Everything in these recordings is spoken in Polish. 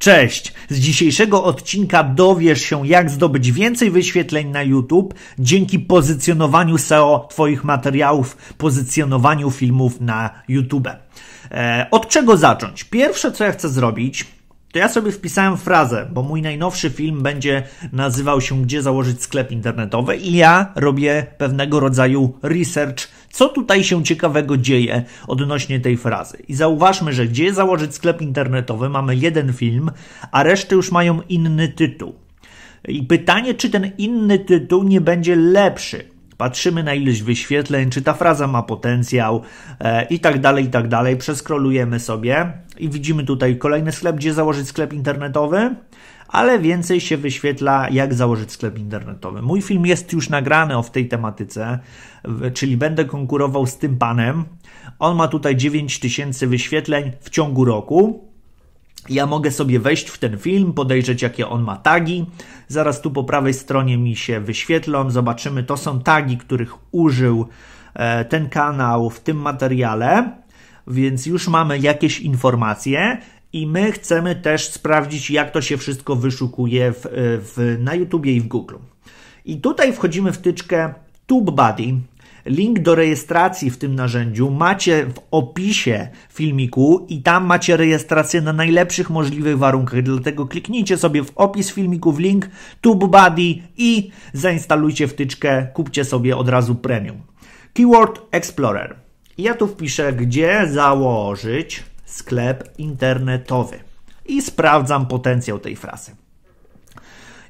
Cześć! Z dzisiejszego odcinka dowiesz się, jak zdobyć więcej wyświetleń na YouTube dzięki pozycjonowaniu SEO Twoich materiałów, pozycjonowaniu filmów na YouTube. E, od czego zacząć? Pierwsze, co ja chcę zrobić, to ja sobie wpisałem frazę, bo mój najnowszy film będzie nazywał się Gdzie założyć sklep internetowy i ja robię pewnego rodzaju research, co tutaj się ciekawego dzieje odnośnie tej frazy. I zauważmy, że Gdzie założyć sklep internetowy mamy jeden film, a reszty już mają inny tytuł. I pytanie, czy ten inny tytuł nie będzie lepszy patrzymy na ilość wyświetleń, czy ta fraza ma potencjał e, i tak dalej, i tak dalej. Przeskrolujemy sobie i widzimy tutaj kolejny sklep, gdzie założyć sklep internetowy ale więcej się wyświetla, jak założyć sklep internetowy. Mój film jest już nagrany o w tej tematyce, czyli będę konkurował z tym panem. On ma tutaj 9000 wyświetleń w ciągu roku. Ja mogę sobie wejść w ten film, podejrzeć jakie on ma tagi. Zaraz tu po prawej stronie mi się wyświetlą. Zobaczymy, to są tagi, których użył e, ten kanał w tym materiale. Więc już mamy jakieś informacje i my chcemy też sprawdzić, jak to się wszystko wyszukuje w, e, w, na YouTube i w Google. I tutaj wchodzimy w tyczkę TubeBuddy. Link do rejestracji w tym narzędziu macie w opisie filmiku i tam macie rejestrację na najlepszych możliwych warunkach. Dlatego kliknijcie sobie w opis filmiku w link TubeBuddy i zainstalujcie wtyczkę, kupcie sobie od razu premium. Keyword Explorer. Ja tu wpiszę, gdzie założyć sklep internetowy i sprawdzam potencjał tej frazy.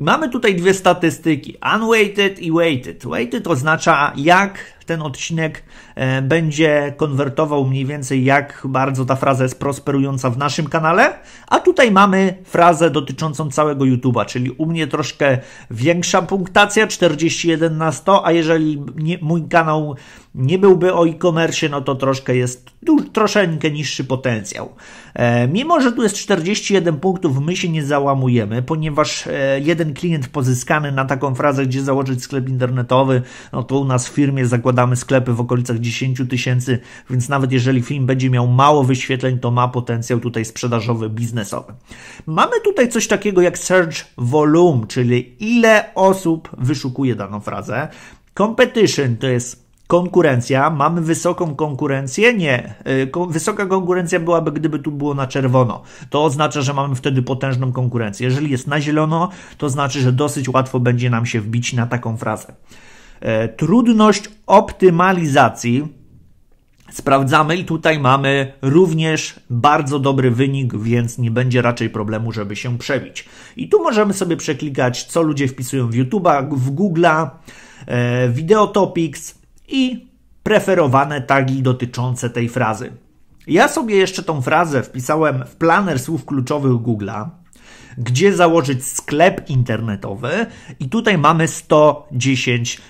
I mamy tutaj dwie statystyki: unweighted i weighted. Weighted oznacza, jak ten odcinek e, będzie konwertował mniej więcej jak bardzo ta fraza jest prosperująca w naszym kanale, a tutaj mamy frazę dotyczącą całego YouTube'a, czyli u mnie troszkę większa punktacja, 41 na 100, a jeżeli nie, mój kanał nie byłby o e-commerce, no to troszkę jest troszeczkę niższy potencjał. E, mimo, że tu jest 41 punktów, my się nie załamujemy, ponieważ e, jeden klient pozyskany na taką frazę, gdzie założyć sklep internetowy, no to u nas w firmie zakłada sprzedamy sklepy w okolicach 10 tysięcy, więc nawet jeżeli film będzie miał mało wyświetleń, to ma potencjał tutaj sprzedażowy, biznesowy. Mamy tutaj coś takiego jak search volume, czyli ile osób wyszukuje daną frazę. Competition to jest konkurencja. Mamy wysoką konkurencję? Nie. E, wysoka konkurencja byłaby, gdyby tu było na czerwono. To oznacza, że mamy wtedy potężną konkurencję. Jeżeli jest na zielono, to znaczy, że dosyć łatwo będzie nam się wbić na taką frazę. E, trudność optymalizacji sprawdzamy i tutaj mamy również bardzo dobry wynik, więc nie będzie raczej problemu, żeby się przebić. I tu możemy sobie przeklikać, co ludzie wpisują w YouTube'a, w Google'a, e, Video Topics i preferowane tagi dotyczące tej frazy. Ja sobie jeszcze tą frazę wpisałem w planer słów kluczowych Google'a, gdzie założyć sklep internetowy i tutaj mamy 110,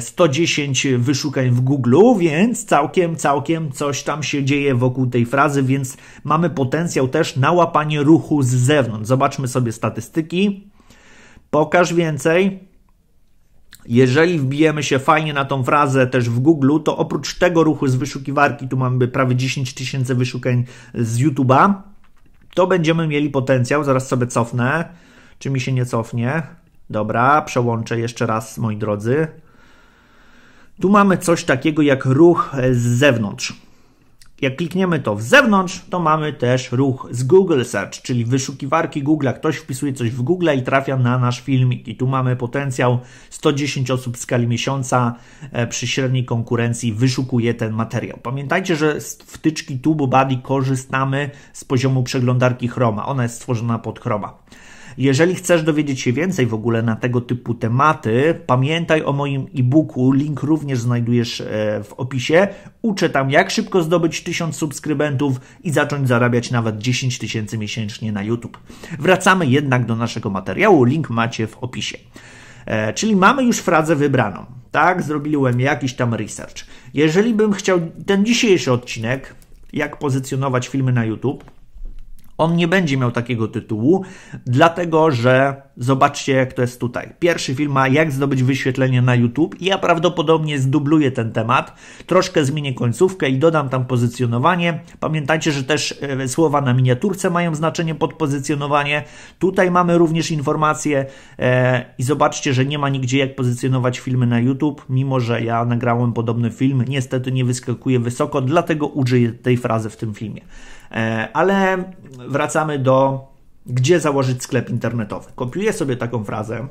110 e, wyszukań w Google, więc całkiem, całkiem coś tam się dzieje wokół tej frazy, więc mamy potencjał też na łapanie ruchu z zewnątrz. Zobaczmy sobie statystyki. Pokaż więcej. Jeżeli wbijemy się fajnie na tą frazę też w Google, to oprócz tego ruchu z wyszukiwarki, tu mamy prawie 10 tysięcy wyszukań z YouTube'a, to będziemy mieli potencjał. Zaraz sobie cofnę. Czy mi się nie cofnie? Dobra, przełączę jeszcze raz, moi drodzy. Tu mamy coś takiego jak ruch z zewnątrz. Jak klikniemy to w zewnątrz, to mamy też ruch z Google Search, czyli wyszukiwarki Google. Ktoś wpisuje coś w Google i trafia na nasz filmik. I tu mamy potencjał 110 osób w skali miesiąca e, przy średniej konkurencji wyszukuje ten materiał. Pamiętajcie, że z wtyczki TubeBuddy korzystamy z poziomu przeglądarki Chroma. Ona jest stworzona pod Chroma. Jeżeli chcesz dowiedzieć się więcej w ogóle na tego typu tematy, pamiętaj o moim e-booku, link również znajdujesz e, w opisie. Uczę tam, jak szybko zdobyć 1000 subskrybentów i zacząć zarabiać nawet 10 tysięcy miesięcznie na YouTube. Wracamy jednak do naszego materiału, link macie w opisie. E, czyli mamy już frazę wybraną, tak? Zrobiłem jakiś tam research. Jeżeli bym chciał ten dzisiejszy odcinek, jak pozycjonować filmy na YouTube, on nie będzie miał takiego tytułu, dlatego że zobaczcie, jak to jest tutaj. Pierwszy film ma Jak zdobyć wyświetlenie na YouTube. I ja prawdopodobnie zdubluję ten temat, troszkę zmienię końcówkę i dodam tam pozycjonowanie. Pamiętajcie, że też e, słowa na miniaturce mają znaczenie pod pozycjonowanie. Tutaj mamy również informacje e, i zobaczcie, że nie ma nigdzie jak pozycjonować filmy na YouTube, mimo że ja nagrałem podobny film. Niestety nie wyskakuje wysoko, dlatego użyję tej frazy w tym filmie. E, ale wracamy do gdzie założyć sklep internetowy. Kopiuję sobie taką frazę,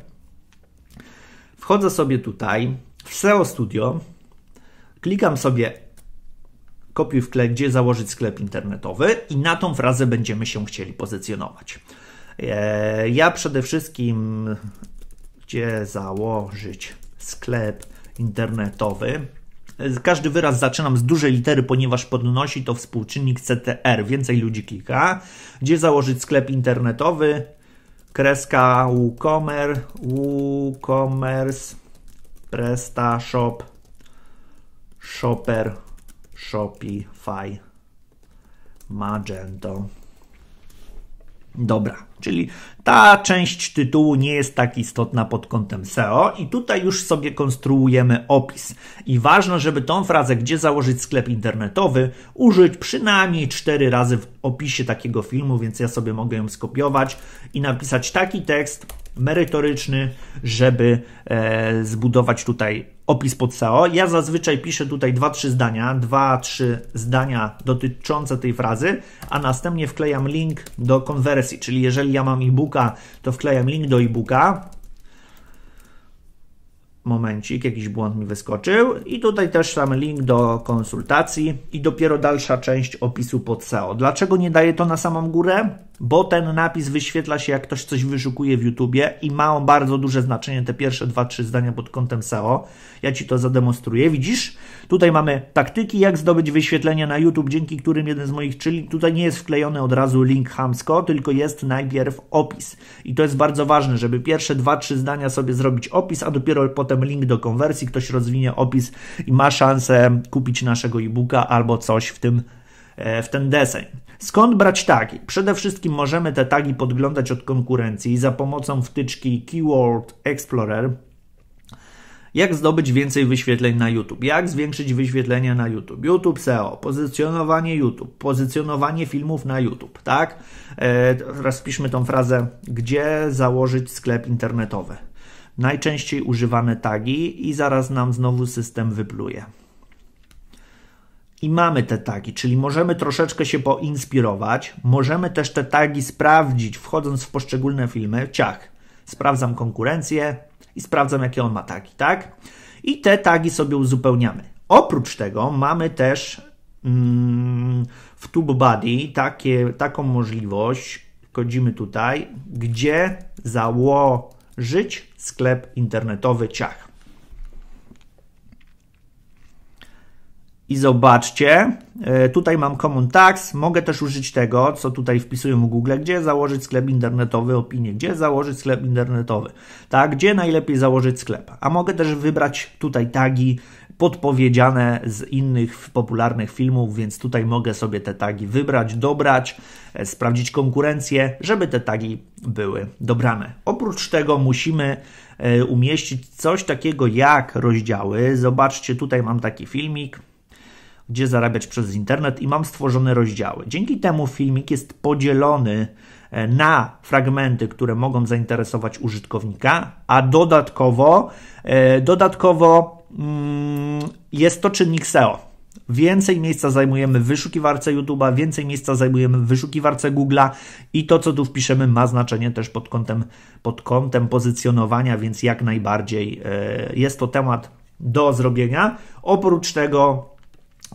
wchodzę sobie tutaj w SEO Studio, klikam sobie kopiuj wklej, gdzie założyć sklep internetowy i na tą frazę będziemy się chcieli pozycjonować. E, ja przede wszystkim, gdzie założyć sklep internetowy, każdy wyraz zaczynam z dużej litery, ponieważ podnosi to współczynnik CTR. Więcej ludzi klika. Gdzie założyć sklep internetowy? Kreska WooCommerce, WooCommerce, PrestaShop, Shopper, Shopify, Magento. Dobra, czyli ta część tytułu nie jest tak istotna pod kątem SEO i tutaj już sobie konstruujemy opis. I ważne, żeby tą frazę, gdzie założyć sklep internetowy, użyć przynajmniej cztery razy w opisie takiego filmu, więc ja sobie mogę ją skopiować i napisać taki tekst, merytoryczny, żeby e, zbudować tutaj opis pod SEO. Ja zazwyczaj piszę tutaj 2-3 zdania, 2-3 zdania dotyczące tej frazy, a następnie wklejam link do konwersji, czyli jeżeli ja mam e-booka, to wklejam link do e-booka, momencik, jakiś błąd mi wyskoczył i tutaj też sam link do konsultacji i dopiero dalsza część opisu pod SEO. Dlaczego nie daję to na samą górę? bo ten napis wyświetla się, jak ktoś coś wyszukuje w YouTubie i ma on bardzo duże znaczenie, te pierwsze 2-3 zdania pod kątem SEO. Ja Ci to zademonstruję. Widzisz? Tutaj mamy taktyki, jak zdobyć wyświetlenia na YouTube, dzięki którym jeden z moich, czyli tutaj nie jest wklejony od razu link hamsko, tylko jest najpierw opis. I to jest bardzo ważne, żeby pierwsze 2-3 zdania sobie zrobić opis, a dopiero potem link do konwersji, ktoś rozwinie opis i ma szansę kupić naszego e-booka albo coś w tym E, w ten deseń. Skąd brać tagi? Przede wszystkim możemy te tagi podglądać od konkurencji za pomocą wtyczki Keyword Explorer. Jak zdobyć więcej wyświetleń na YouTube? Jak zwiększyć wyświetlenia na YouTube? YouTube SEO, pozycjonowanie YouTube, pozycjonowanie filmów na YouTube, tak? E, teraz piszmy tą frazę, gdzie założyć sklep internetowy. Najczęściej używane tagi i zaraz nam znowu system wypluje i mamy te tagi, czyli możemy troszeczkę się poinspirować, możemy też te tagi sprawdzić, wchodząc w poszczególne filmy, ciach, sprawdzam konkurencję i sprawdzam, jakie on ma tagi, tak? I te tagi sobie uzupełniamy. Oprócz tego mamy też mm, w TubeBuddy taką możliwość, kodzimy tutaj, gdzie założyć sklep internetowy ciach. i zobaczcie, e, tutaj mam Common Tax, mogę też użyć tego, co tutaj wpisuję w Google, gdzie założyć sklep internetowy, opinie, gdzie założyć sklep internetowy, tak, gdzie najlepiej założyć sklep, a mogę też wybrać tutaj tagi podpowiedziane z innych popularnych filmów, więc tutaj mogę sobie te tagi wybrać, dobrać, e, sprawdzić konkurencję, żeby te tagi były dobrane. Oprócz tego musimy e, umieścić coś takiego jak rozdziały. Zobaczcie, tutaj mam taki filmik, gdzie zarabiać przez internet i mam stworzone rozdziały. Dzięki temu filmik jest podzielony e, na fragmenty, które mogą zainteresować użytkownika, a dodatkowo e, dodatkowo mm, jest to czynnik SEO. Więcej miejsca zajmujemy w wyszukiwarce YouTube'a, więcej miejsca zajmujemy w wyszukiwarce Google'a i to, co tu wpiszemy, ma znaczenie też pod kątem, pod kątem pozycjonowania, więc jak najbardziej e, jest to temat do zrobienia. Oprócz tego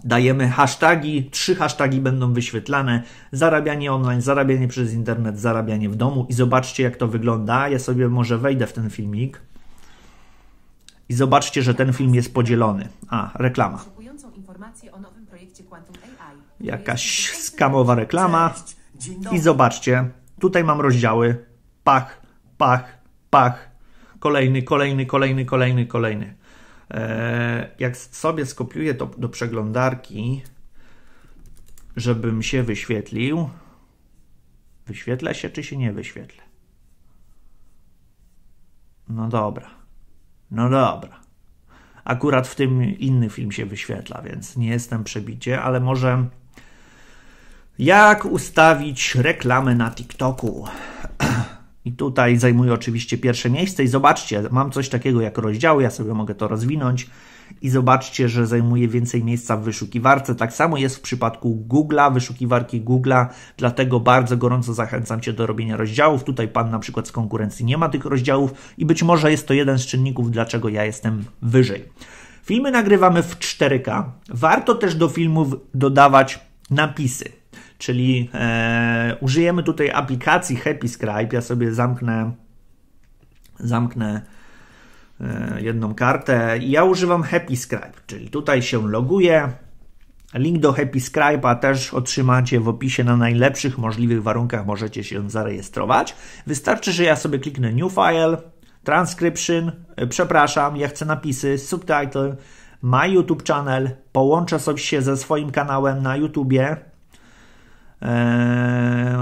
Dajemy hasztagi, trzy hasztagi będą wyświetlane: zarabianie online, zarabianie przez internet, zarabianie w domu i zobaczcie, jak to wygląda. Ja sobie może wejdę w ten filmik i zobaczcie, że ten film jest podzielony. A, reklama. Jakaś skamowa reklama. I zobaczcie, tutaj mam rozdziały: pach, pach, pach, kolejny, kolejny, kolejny, kolejny, kolejny. E, jak sobie skopiuję to do przeglądarki, żebym się wyświetlił, wyświetla się czy się nie wyświetla? No dobra. No dobra. Akurat w tym inny film się wyświetla, więc nie jestem przebicie, ale może jak ustawić reklamę na TikToku? I tutaj zajmuję oczywiście pierwsze miejsce i zobaczcie, mam coś takiego jak rozdziały, ja sobie mogę to rozwinąć i zobaczcie, że zajmuje więcej miejsca w wyszukiwarce. Tak samo jest w przypadku Google'a, wyszukiwarki Google'a, dlatego bardzo gorąco zachęcam Cię do robienia rozdziałów. Tutaj Pan na przykład z konkurencji nie ma tych rozdziałów i być może jest to jeden z czynników, dlaczego ja jestem wyżej. Filmy nagrywamy w 4K. Warto też do filmów dodawać napisy. Czyli e, użyjemy tutaj aplikacji Happy Scribe. Ja sobie zamknę, zamknę e, jedną kartę. Ja używam Happy Scribe, czyli tutaj się loguję. Link do Happy Scribe'a też otrzymacie w opisie. Na najlepszych możliwych warunkach możecie się zarejestrować. Wystarczy, że ja sobie kliknę New File, Transcription, e, przepraszam, ja chcę napisy, Subtitle, My YouTube Channel, połączę sobie się ze swoim kanałem na YouTubie Eee,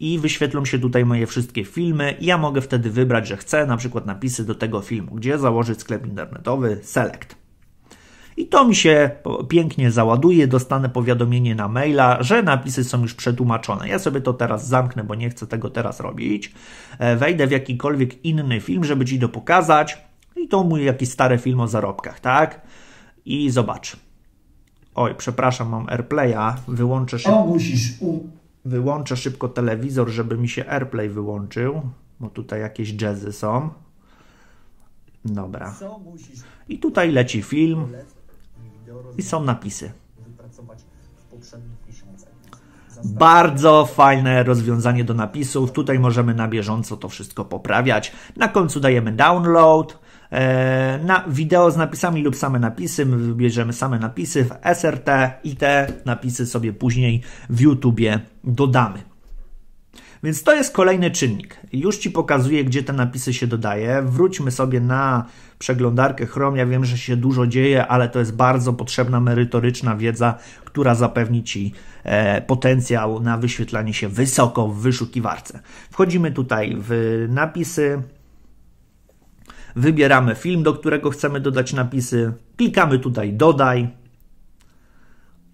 i wyświetlą się tutaj moje wszystkie filmy. Ja mogę wtedy wybrać, że chcę na przykład napisy do tego filmu, gdzie założyć sklep internetowy Select. I to mi się pięknie załaduje, dostanę powiadomienie na maila, że napisy są już przetłumaczone. Ja sobie to teraz zamknę, bo nie chcę tego teraz robić. Eee, wejdę w jakikolwiek inny film, żeby ci to pokazać. I to mój jakiś stary film o zarobkach, tak? I zobacz. Oj, przepraszam, mam AirPlaya. Wyłączę szybko. O, musisz. U... Wyłączę szybko telewizor, żeby mi się AirPlay wyłączył, bo tutaj jakieś jazzy są. Dobra. I tutaj leci film i są napisy. Bardzo fajne rozwiązanie do napisów. Tutaj możemy na bieżąco to wszystko poprawiać. Na końcu dajemy download E, na wideo z napisami lub same napisy, my wybierzemy same napisy w SRT i te napisy sobie później w YouTubie dodamy. Więc to jest kolejny czynnik. Już Ci pokazuję, gdzie te napisy się dodaje. Wróćmy sobie na przeglądarkę Chrome. Ja wiem, że się dużo dzieje, ale to jest bardzo potrzebna merytoryczna wiedza, która zapewni Ci e, potencjał na wyświetlanie się wysoko w wyszukiwarce. Wchodzimy tutaj w napisy, Wybieramy film, do którego chcemy dodać napisy. Klikamy tutaj dodaj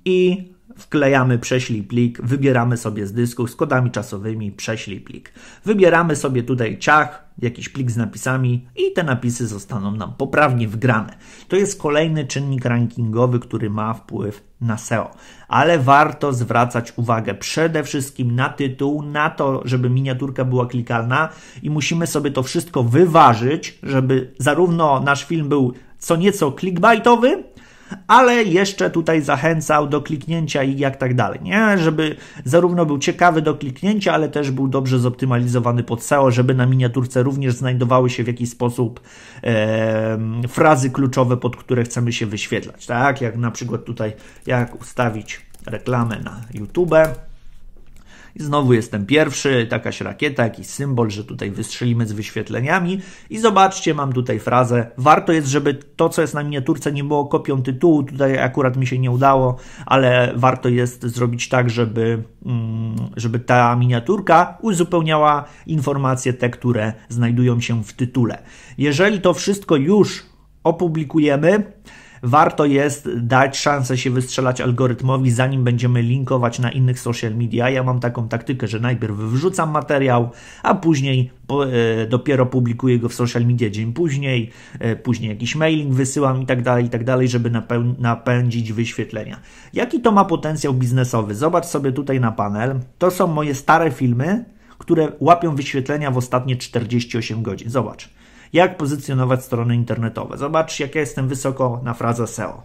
i Wklejamy prześlij plik, wybieramy sobie z dysku z kodami czasowymi prześlij plik. Wybieramy sobie tutaj ciach, jakiś plik z napisami i te napisy zostaną nam poprawnie wgrane. To jest kolejny czynnik rankingowy, który ma wpływ na SEO. Ale warto zwracać uwagę przede wszystkim na tytuł, na to, żeby miniaturka była klikalna i musimy sobie to wszystko wyważyć, żeby zarówno nasz film był co nieco clickbaitowy, ale jeszcze tutaj zachęcał do kliknięcia i jak tak dalej, nie? Żeby zarówno był ciekawy do kliknięcia, ale też był dobrze zoptymalizowany pod SEO, żeby na miniaturce również znajdowały się w jakiś sposób e, frazy kluczowe, pod które chcemy się wyświetlać, tak? Jak na przykład tutaj, jak ustawić reklamę na YouTube i znowu jestem pierwszy, takaś rakieta, jakiś symbol, że tutaj wystrzelimy z wyświetleniami. I zobaczcie, mam tutaj frazę. Warto jest, żeby to, co jest na miniaturce, nie było kopią tytułu. Tutaj akurat mi się nie udało, ale warto jest zrobić tak, żeby, mm, żeby ta miniaturka uzupełniała informacje te, które znajdują się w tytule. Jeżeli to wszystko już opublikujemy, warto jest dać szansę się wystrzelać algorytmowi, zanim będziemy linkować na innych social media. Ja mam taką taktykę, że najpierw wrzucam materiał, a później e, dopiero publikuję go w social media dzień później, e, później jakiś mailing wysyłam i tak dalej, i tak dalej, żeby napędzić wyświetlenia. Jaki to ma potencjał biznesowy? Zobacz sobie tutaj na panel. To są moje stare filmy, które łapią wyświetlenia w ostatnie 48 godzin. Zobacz jak pozycjonować strony internetowe. Zobacz, jak ja jestem wysoko na frazę SEO.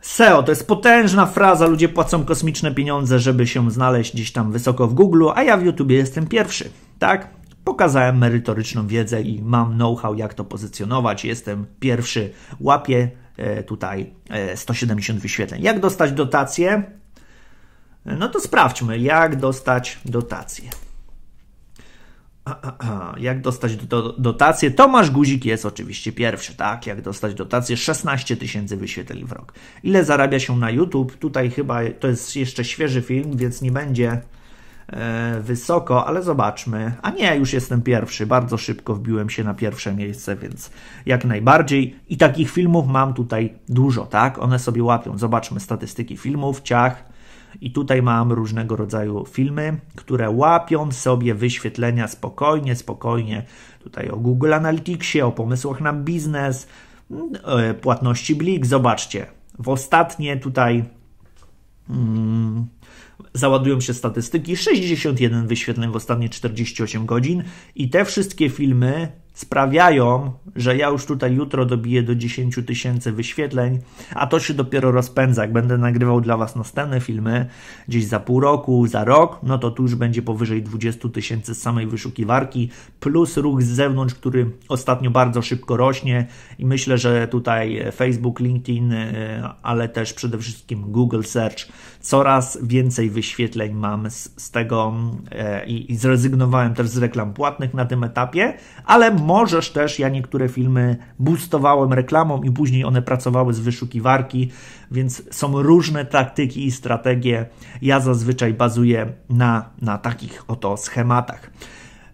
SEO to jest potężna fraza, ludzie płacą kosmiczne pieniądze, żeby się znaleźć gdzieś tam wysoko w Google, a ja w YouTube jestem pierwszy. Tak? Pokazałem merytoryczną wiedzę i mam know-how, jak to pozycjonować. Jestem pierwszy, łapię e, tutaj 170 e, wyświetleń. Jak dostać dotację? E, no to sprawdźmy, jak dostać dotację. Jak dostać dotację? Tomasz Guzik jest oczywiście pierwszy, tak? Jak dostać dotację? 16 tysięcy wyświetleń w rok. Ile zarabia się na YouTube? Tutaj chyba to jest jeszcze świeży film, więc nie będzie e, wysoko, ale zobaczmy. A nie, już jestem pierwszy. Bardzo szybko wbiłem się na pierwsze miejsce, więc jak najbardziej. I takich filmów mam tutaj dużo, tak? One sobie łapią. Zobaczmy statystyki filmów, ciach. I tutaj mam różnego rodzaju filmy, które łapią sobie wyświetlenia spokojnie, spokojnie. Tutaj o Google Analyticsie, o pomysłach na biznes, mm, e, płatności Blik. Zobaczcie, w ostatnie tutaj hmm, załadują się statystyki: 61 wyświetleń w ostatnie 48 godzin, i te wszystkie filmy sprawiają, że ja już tutaj jutro dobiję do 10 tysięcy wyświetleń, a to się dopiero rozpędza. Jak będę nagrywał dla Was następne filmy gdzieś za pół roku, za rok, no to tu już będzie powyżej 20 tysięcy z samej wyszukiwarki, plus ruch z zewnątrz, który ostatnio bardzo szybko rośnie i myślę, że tutaj Facebook, LinkedIn, y, ale też przede wszystkim Google Search, coraz więcej wyświetleń mam z, z tego y, i, i zrezygnowałem też z reklam płatnych na tym etapie, ale możesz też, ja niektóre filmy boostowałem reklamą i później one pracowały z wyszukiwarki, więc są różne taktyki i strategie. Ja zazwyczaj bazuję na, na takich oto schematach.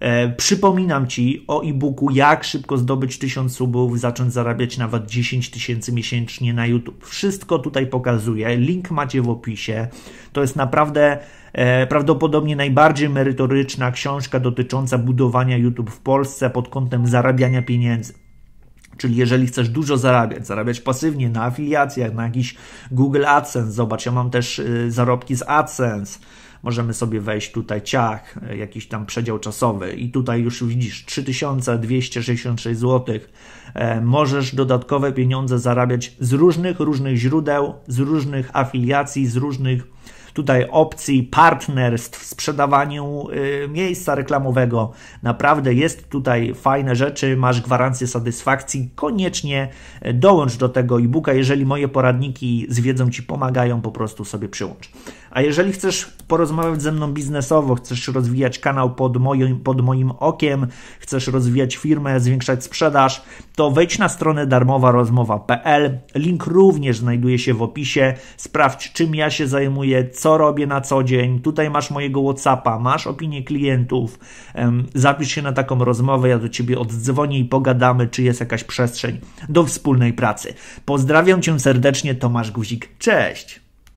E, przypominam Ci o e-booku Jak szybko zdobyć 1000 subów, zacząć zarabiać nawet 10 tysięcy miesięcznie na YouTube. Wszystko tutaj pokazuję, link macie w opisie. To jest naprawdę E, prawdopodobnie najbardziej merytoryczna książka dotycząca budowania YouTube w Polsce pod kątem zarabiania pieniędzy. Czyli jeżeli chcesz dużo zarabiać, zarabiać pasywnie na afiliacjach, na jakiś Google AdSense, zobacz, ja mam też y, zarobki z AdSense, możemy sobie wejść tutaj ciach, y, jakiś tam przedział czasowy i tutaj już widzisz 3266 zł. E, możesz dodatkowe pieniądze zarabiać z różnych, różnych źródeł, z różnych afiliacji, z różnych tutaj opcji partnerstw, sprzedawaniu y, miejsca reklamowego. Naprawdę jest tutaj fajne rzeczy, masz gwarancję satysfakcji. Koniecznie e, dołącz do tego e-booka. Jeżeli moje poradniki z wiedzą Ci pomagają, po prostu sobie przyłącz. A jeżeli chcesz porozmawiać ze mną biznesowo, chcesz rozwijać kanał pod moim, pod moim okiem, chcesz rozwijać firmę, zwiększać sprzedaż, to wejdź na stronę darmowarozmowa.pl. Link również znajduje się w opisie. Sprawdź, czym ja się zajmuję, co robię na co dzień, tutaj masz mojego WhatsAppa, masz opinię klientów, zapisz się na taką rozmowę, ja do ciebie oddzwonię i pogadamy, czy jest jakaś przestrzeń do wspólnej pracy. Pozdrawiam cię serdecznie, Tomasz Guzik. Cześć!